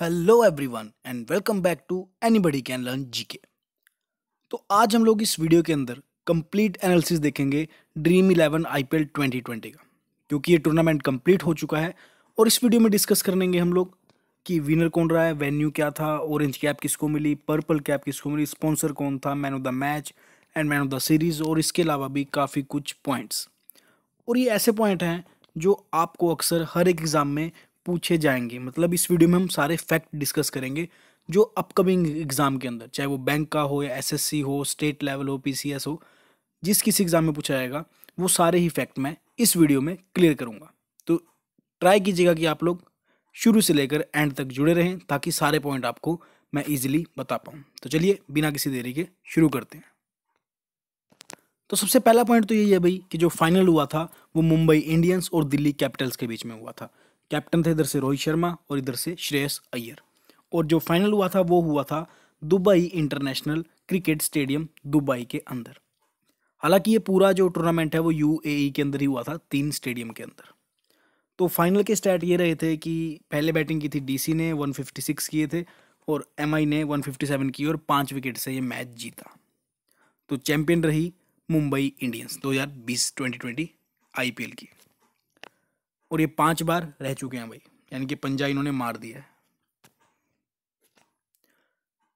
hello everyone and welcome back to anybody can learn GK तो आज हम लोग इस वीडियो के अंदर कंप्लीट एनालिसिस देखेंगे ड्रीम इलेवन आईपीएल 2020 का क्योंकि ये टूर्नामेंट कंप्लीट हो चुका है और इस वीडियो में डिस्कस करेंगे हम लोग कि विनर कौन रहा है वेन्यू क्या था ऑरेंज कैप किसको मिली पर्पल कैप किसको मिली स्पॉन्सर कौन था man of the match and man of the series और इसके अलावा भी काफ़ी कुछ पॉइंट्स और ये ऐसे पॉइंट हैं जो आपको अक्सर हर एक एग्ज़ाम में पूछे जाएंगे मतलब इस वीडियो में हम सारे फैक्ट डिस्कस करेंगे जो अपकमिंग एग्ज़ाम के अंदर चाहे वो बैंक का हो या एसएससी हो स्टेट लेवल हो पीसीएस हो जिस किसी एग्ज़ाम में पूछा जाएगा वो सारे ही फैक्ट मैं इस वीडियो में क्लियर करूँगा तो ट्राई कीजिएगा कि आप लोग शुरू से लेकर एंड तक जुड़े रहें ताकि सारे पॉइंट आपको मैं ईजिली बता पाऊँ तो चलिए बिना किसी देरी के शुरू करते हैं तो सबसे पहला पॉइंट तो यही है भाई कि जो फाइनल हुआ था वो मुंबई इंडियंस और दिल्ली कैपिटल्स के बीच में हुआ था कैप्टन थे इधर से रोहित शर्मा और इधर से श्रेयस अय्यर और जो फाइनल हुआ था वो हुआ था Dubai International Cricket Stadium Dubai के अंदर हालांकि ये पूरा जो टूर्नामेंट है वो यू e के अंदर ही हुआ था तीन स्टेडियम के अंदर तो फाइनल के स्टैट ये रहे थे कि पहले बैटिंग की थी डीसी ने 156 किए थे और एम ने 157 की और पाँच विकेट से ये मैच जीता तो चैंपियन रही मुंबई इंडियंस 2020-2020 आईपीएल की और ये पांच बार रह चुके हैं भाई यानी कि पंजा इन्होंने मार दिया है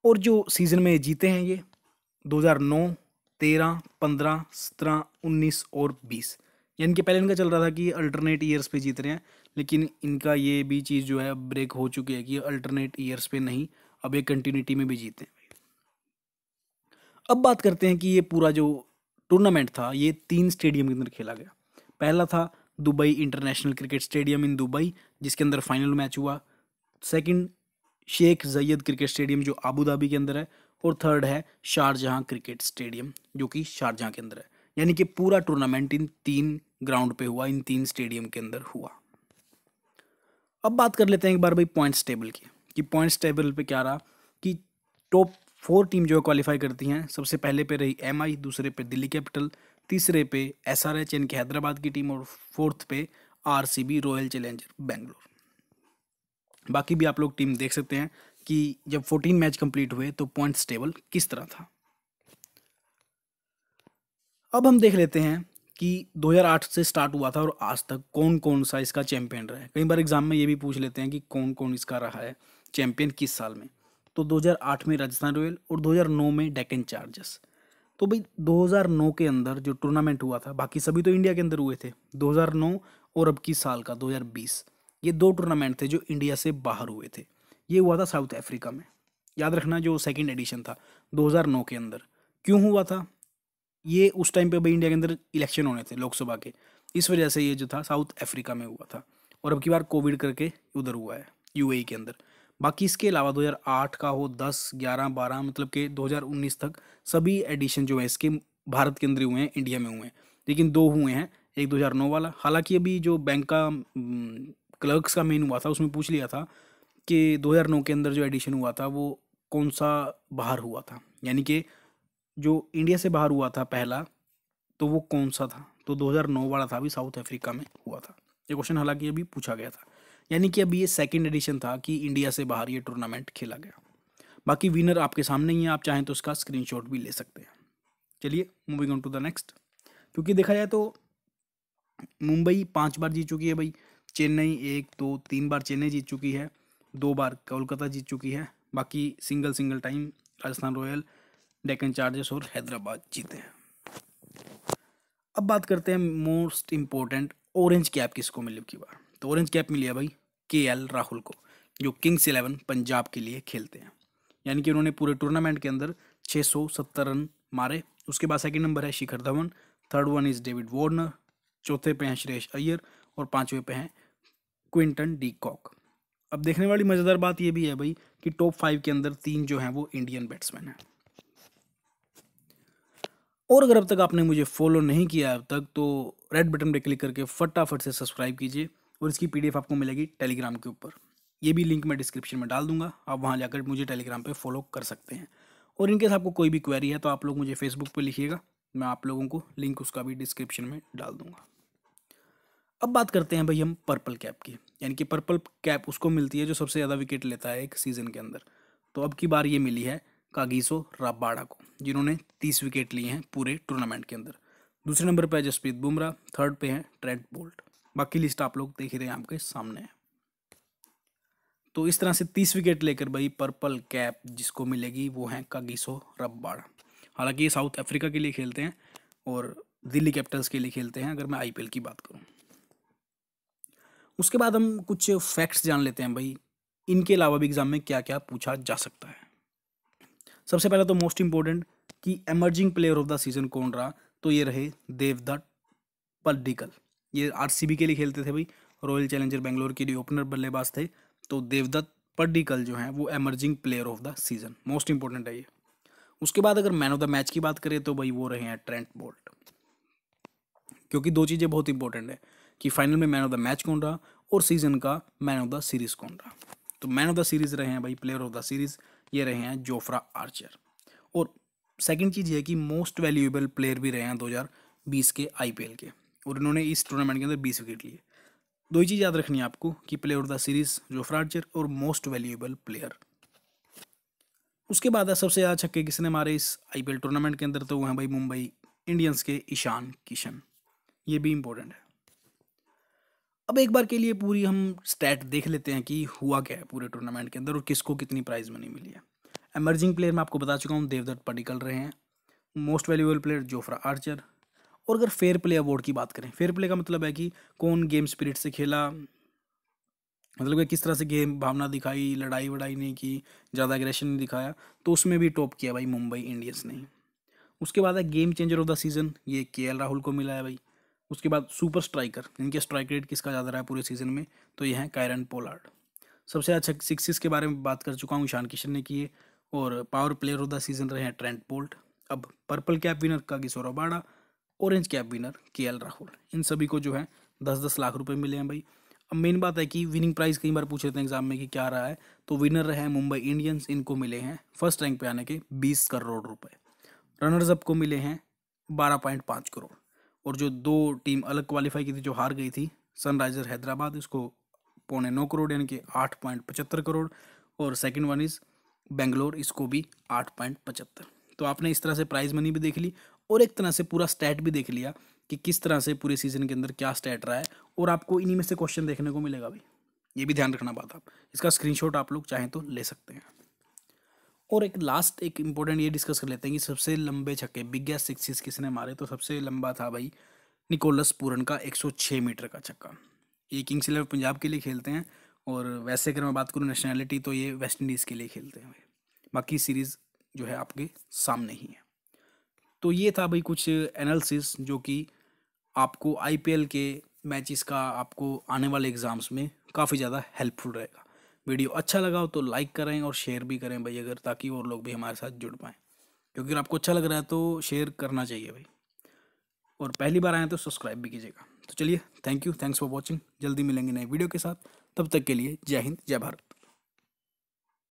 और जो सीज़न में जीते हैं ये 2009, 13, 15, 17, 19 और 20 यानी कि पहले इनका चल रहा था कि अल्टरनेट ईयर्स पे जीत रहे हैं लेकिन इनका ये भी चीज़ जो है ब्रेक हो चुकी है कि अल्टरनेट ईयर्स पे नहीं अब ये कंटिन्यूटी में भी जीते हैं अब बात करते हैं कि ये पूरा जो टूर्नामेंट था ये तीन स्टेडियम के अंदर खेला गया पहला था Dubai International Cricket Stadium in Dubai जिसके अंदर फाइनल मैच हुआ second Sheikh Zayed Cricket Stadium जो आबू धाबी के अंदर है और थर्ड है शारजहाँ क्रिकेट स्टेडियम जो कि शारजहाँ के अंदर है यानी कि पूरा टूर्नामेंट इन तीन ग्राउंड पे हुआ इन तीन स्टेडियम के अंदर हुआ अब बात कर लेते हैं एक बार भाई पॉइंट्स टेबल की कि पॉइंट्स टेबल पे क्या रहा कि टॉप फोर टीम जो है क्वालिफाई करती हैं सबसे पहले पे रही एम दूसरे पे दिल्ली कैपिटल तीसरे पे एस आर एच यानी हैदराबाद की टीम और फोर्थ पे R C B Royal Challenger Bangalore बाकी भी आप लोग टीम देख सकते हैं कि जब फोर्टीन मैच कंप्लीट हुए तो पॉइंट्स टेबल किस तरह था अब हम देख लेते हैं कि 2008 से स्टार्ट हुआ था और आज तक कौन कौन सा इसका चैंपियन रहा है कई बार एग्जाम में ये भी पूछ लेते हैं कि कौन कौन इसका रहा है चैंपियन किस साल में तो 2008 में राजस्थान रॉयल और 2009 में डेकन चार्जर्स तो भाई 2009 के अंदर जो टूर्नामेंट हुआ था बाकी सभी तो इंडिया के अंदर हुए थे 2009 और अब की साल का 2020 ये दो टूर्नामेंट थे जो इंडिया से बाहर हुए थे ये हुआ था साउथ अफ्रीका में याद रखना जो सेकेंड एडिशन था दो के अंदर क्यों हुआ था ये उस टाइम पर भाई इंडिया के अंदर इलेक्शन होने थे लोकसभा के इस वजह से ये जो था साउथ अफ्रीका में हुआ था और अब की बार कोविड करके उधर हुआ है यूएई e के अंदर बाकी इसके अलावा 2008 का हो 10 11 12 मतलब के 2019 तक सभी एडिशन जो है इसके भारत के अंदर हुए हैं इंडिया में हुए हैं लेकिन दो हुए हैं एक 2009 वाला हालांकि अभी जो बैंक का क्लर्क्स का मेन हुआ था उसमें पूछ लिया था कि 2009 के अंदर जो एडिशन हुआ था वो कौन सा बाहर हुआ था यानी कि जो इंडिया से बाहर हुआ था पहला तो वो कौन सा था तो 2009 वाला था अभी साउथ अफ्रीका में हुआ था ये क्वेश्चन हालांकि अभी पूछा गया था यानी कि अभी ये सेकेंड एडिशन था कि इंडिया से बाहर ये टूर्नामेंट खेला गया बाकी विनर आपके सामने ही है आप चाहें तो उसका स्क्रीनशॉट भी ले सकते हैं चलिए moving on to the next क्योंकि देखा जाए तो मुंबई पाँच बार जीत चुकी है भाई चेन्नई एक दो तो, तीन बार चेन्नई जीत चुकी है दो बार कोलकाता जीत चुकी है बाकी single single time Rajasthan Royal Deccan Chargers और हैदराबाद जीते हैं अब बात करते हैं मोस्ट इम्पोर्टेंट ऑरेंज कैप किसको मिली की बार तो ऑरेंज कैप मिली है भाई के एल राहुल को जो किंग्स इलेवन पंजाब के लिए खेलते हैं यानी कि उन्होंने पूरे टूर्नामेंट के अंदर छः सौ सत्तर रन मारे उसके बाद सेकंड नंबर है Shikhar Dhawan third one is David Warner चौथे पे हैं श्रेष अय्यर और पाँचवें पे हैं क्विंटन डी कॉक अब देखने वाली मज़ेदार बात यह भी है भाई कि टॉप फाइव के अंदर तीन जो हैं वो इंडियन बैट्समैन हैं और अगर अब तक आपने मुझे फॉलो नहीं किया अब तक तो रेड बटन पे क्लिक करके फटाफट से सब्सक्राइब कीजिए और इसकी पीडीएफ आपको मिलेगी टेलीग्राम के ऊपर ये भी लिंक मैं डिस्क्रिप्शन में डाल दूंगा आप वहाँ जाकर मुझे टेलीग्राम पे फॉलो कर सकते हैं और इनकेस आपको कोई भी क्वेरी है तो आप लोग मुझे फेसबुक पर लिखिएगा मैं आप लोगों को लिंक उसका भी डिस्क्रिप्शन में डाल दूंगा अब बात करते हैं भाई हम पर्पल कैप की यानी कि पर्पल कैप उसको मिलती है जो सबसे ज़्यादा विकेट लेता है एक सीज़न के अंदर तो अब की बार ये मिली है कागीसो राबाड़ा को जिन्होंने तीस विकेट लिए हैं पूरे टूर्नामेंट के अंदर दूसरे नंबर पर है जसप्रीत बुमराह थर्ड पे हैं ट्रेंट बोल्ट बाकी लिस्ट आप लोग देख रहे हैं आपके सामने तो इस तरह से तीस विकेट लेकर भाई पर्पल कैप जिसको मिलेगी वो है कागिसो रब्बाड़ हालांकि ये साउथ अफ्रीका के लिए खेलते हैं और दिल्ली कैपिटल्स के लिए खेलते हैं अगर मैं आईपीएल की बात करूं उसके बाद हम कुछ फैक्ट्स जान लेते हैं भाई इनके अलावा भी एग्ज़ाम में क्या क्या पूछा जा सकता है सबसे पहला तो मोस्ट इम्पोर्टेंट कि emerging player of the season कौन रहा तो ये रहे देवदत्त पल्डिकल ये आरसीबी के लिए खेलते थे भाई रॉयल चैलेंजर बेंगलोर के लिए ओपनर बल्लेबाज थे तो देवदत्त पड्डीकल जो है वो emerging player of the season most important है ये उसके बाद अगर मैन ऑफ द मैच की बात करें तो भाई वो रहे हैं ट्रेंट बोल्ट क्योंकि दो चीज़ें बहुत इंपॉर्टेंट है कि फाइनल में मैन ऑफ द मैच कौन रहा और सीजन का मैन ऑफ द सीरीज कौन रहा तो मैन ऑफ द सीरीज रहे हैं भाई प्लेयर ऑफ द सीरीज ये रहे हैं जोफ्रा आर्चर और सेकंड चीज़ ये कि मोस्ट वैल्यूएबल प्लेयर भी रहे हैं दो के आई के और इन्होंने इस टूर्नामेंट के अंदर बीस विकेट लिए दो ही चीज़ याद रखनी है आपको कि player of the series Jofra Archer और मोस्ट वैल्यूएबल प्लेयर उसके बाद सबसे ज़्यादा छक्के किसने मारे इस आईपीएल टूर्नामेंट के अंदर तो वह भाई मुंबई इंडियंस के ईशान किशन ये भी इम्पोर्टेंट है अब एक बार के लिए पूरी हम स्टैट देख लेते हैं कि हुआ क्या है पूरे टूर्नामेंट के अंदर और किसको कितनी प्राइज़ मनी मिली है एमर्जिंग प्लेयर मैं आपको बता चुका हूँ देवदत्त पडिकल रहे हैं most valuable player Jofra Archer और अगर फेयर प्ले अवार्ड की बात करें फेयर प्ले का मतलब है कि कौन गेम स्पिरिट से खेला मतलब कि किस तरह से गेम भावना दिखाई लड़ाई वड़ाई नहीं की ज़्यादा एग्रेशन नहीं दिखाया तो उसमें भी टॉप किया भाई मुंबई इंडियंस ने उसके बाद है game changer of the season ये के एल राहुल को मिला है भाई उसके बाद सुपर स्ट्राइकर इनके स्ट्राइक रेट किसका ज़्यादा रहा है पूरे सीज़न में तो ये है कायरन पोलार्ड सबसे अच्छा सिक्सिस के बारे में बात कर चुका हूँ ईशान किशन ने किए और power player of the season रहे हैं ट्रेंट बोल्ट अब पर्पल कैप विनर का किशोर बाड़ा ऑरेंज कैप विनर के राहुल इन सभी को जो है दस दस लाख रुपए मिले हैं भाई अब मेन बात है कि विनिंग प्राइस कई बार पूछ लेते हैं एग्जाम में कि क्या रहा है तो विनर रहे हैं मुंबई इंडियंस इनको मिले हैं फर्स्ट रैंक पे आने के बीस करोड़ रुपए रनर्स अप को मिले हैं बारह पॉइंट पाँच करोड़ और जो दो टीम अलग क्वालिफाई की थी जो हार गई थी सनराइजर हैदराबाद इसको पौने नौ करोड़ यानी कि आठ पॉइंट पचहत्तर करोड़ और सेकेंड वन इज़ बेंगलोर इसको भी आठ पॉइंट पचहत्तर तो आपने इस तरह से प्राइज़ मनी भी देख ली और एक तरह से पूरा स्टैट भी देख लिया कि किस तरह से पूरे सीजन के अंदर क्या स्टैट रहा है और आपको इन्हीं में से क्वेश्चन देखने को मिलेगा भाई ये भी ध्यान रखना बात आप इसका स्क्रीनशॉट आप लोग चाहें तो ले सकते हैं और एक लास्ट एक इम्पोर्टेंट ये डिस्कस कर लेते हैं कि सबसे लंबे छक्के बिगेस्ट सिक्सिस किसने मारे तो सबसे लंबा था भाई निकोलस पूरन का 106 मीटर का छक्का ये किंग्स इलेवन पंजाब के लिए खेलते हैं और वैसे अगर मैं बात करूँ नेशनैलिटी तो ये वेस्ट इंडीज़ के लिए खेलते हैं बाकी सीरीज़ जो है आपके सामने ही है तो ये था भाई कुछ एनालिसिस जो कि आपको आईपीएल के मैचेस का आपको आने वाले एग्ज़ाम्स में काफ़ी ज़्यादा हेल्पफुल रहेगा वीडियो अच्छा लगा हो तो लाइक करें और शेयर भी करें भाई अगर ताकि और लोग भी हमारे साथ जुड़ पाएँ क्योंकि अगर आपको अच्छा लग रहा है तो शेयर करना चाहिए भाई और पहली बार आए तो सब्सक्राइब भी कीजिएगा तो चलिए thank you thanks for watching जल्दी मिलेंगे नए वीडियो के साथ तब तक के लिए जय हिंद जय भारत